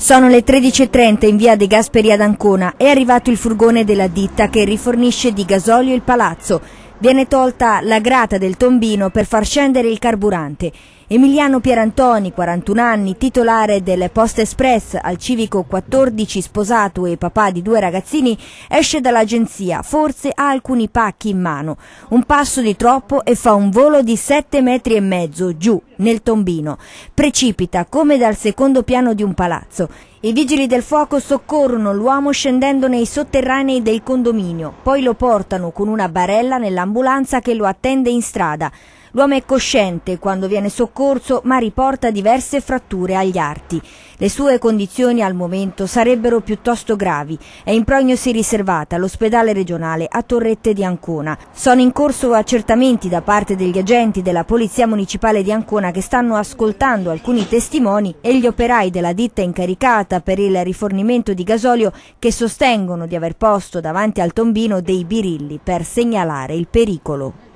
Sono le 13.30 in via De Gasperi ad Ancona. È arrivato il furgone della ditta che rifornisce di gasolio il palazzo. Viene tolta la grata del tombino per far scendere il carburante. Emiliano Pierantoni, 41 anni, titolare del Post Express al civico 14, sposato e papà di due ragazzini, esce dall'agenzia, forse ha alcuni pacchi in mano. Un passo di troppo e fa un volo di 7 metri e mezzo giù nel tombino. Precipita come dal secondo piano di un palazzo. I vigili del fuoco soccorrono l'uomo scendendo nei sotterranei del condominio, poi lo portano con una barella nell'ambulanza che lo attende in strada. L'uomo è cosciente quando viene soccorso, ma riporta diverse fratture agli arti. Le sue condizioni al momento sarebbero piuttosto gravi. È in prognosi riservata all'ospedale regionale a Torrette di Ancona. Sono in corso accertamenti da parte degli agenti della Polizia Municipale di Ancona che stanno ascoltando alcuni testimoni e gli operai della ditta incaricata per il rifornimento di gasolio che sostengono di aver posto davanti al tombino dei birilli per segnalare il pericolo.